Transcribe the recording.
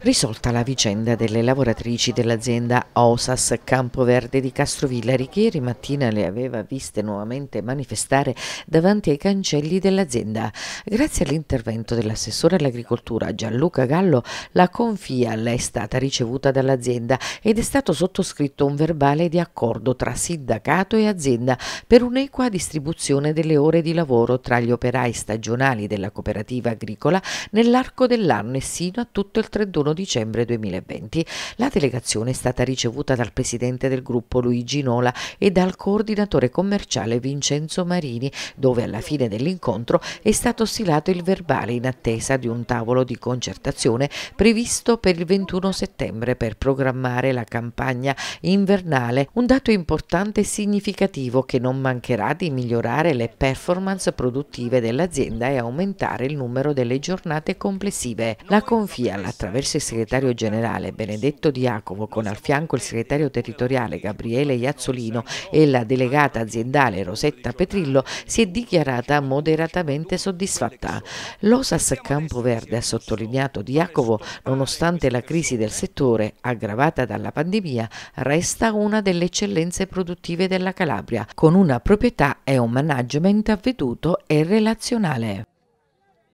Risolta la vicenda delle lavoratrici dell'azienda OSAS Campoverde di Castrovillari che ieri mattina le aveva viste nuovamente manifestare davanti ai cancelli dell'azienda. Grazie all'intervento dell'assessore all'agricoltura Gianluca Gallo la Confial è stata ricevuta dall'azienda ed è stato sottoscritto un verbale di accordo tra sindacato e azienda per un'equa distribuzione delle ore di lavoro tra gli operai stagionali della cooperativa agricola nell'arco dell'anno e sino a tutto il 31 dicembre 2020. La delegazione è stata ricevuta dal presidente del gruppo Luigi Nola e dal coordinatore commerciale Vincenzo Marini, dove alla fine dell'incontro è stato stilato il verbale in attesa di un tavolo di concertazione previsto per il 21 settembre per programmare la campagna invernale, un dato importante e significativo che non mancherà di migliorare le performance produttive dell'azienda e aumentare il numero delle giornate complessive. La Confia, la attraverso il segretario generale Benedetto Diacovo, con al fianco il segretario territoriale Gabriele Iazzolino e la delegata aziendale Rosetta Petrillo, si è dichiarata moderatamente soddisfatta. L'Osas Campoverde, ha sottolineato Diacovo, nonostante la crisi del settore, aggravata dalla pandemia, resta una delle eccellenze produttive della Calabria, con una proprietà e un management avveduto e relazionale.